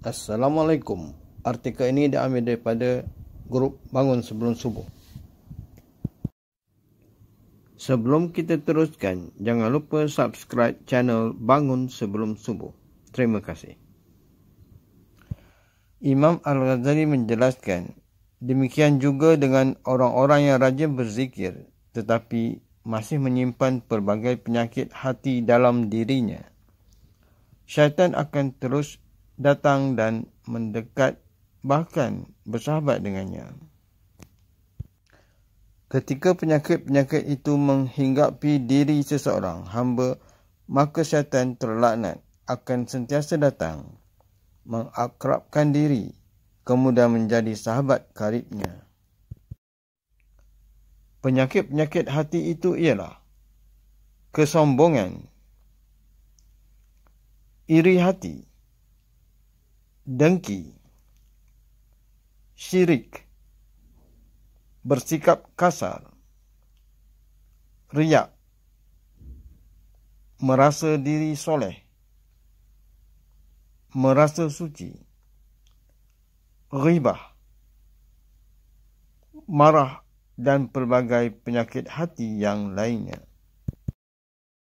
Assalamualaikum. Artikel ini diambil daripada grup Bangun Sebelum Subuh. Sebelum kita teruskan, jangan lupa subscribe channel Bangun Sebelum Subuh. Terima kasih. Imam Al-Ghazali menjelaskan, demikian juga dengan orang-orang yang rajin berzikir tetapi masih menyimpan pelbagai penyakit hati dalam dirinya. Syaitan akan terus datang dan mendekat bahkan bersahabat dengannya. Ketika penyakit-penyakit itu menghinggapi diri seseorang, hamba, maka syaitan terlaknat akan sentiasa datang, mengakrabkan diri, kemudian menjadi sahabat karibnya. Penyakit-penyakit hati itu ialah kesombongan, iri hati, dengki, syirik, bersikap kasar, riak, merasa diri soleh, merasa suci, ribah, marah dan pelbagai penyakit hati yang lainnya.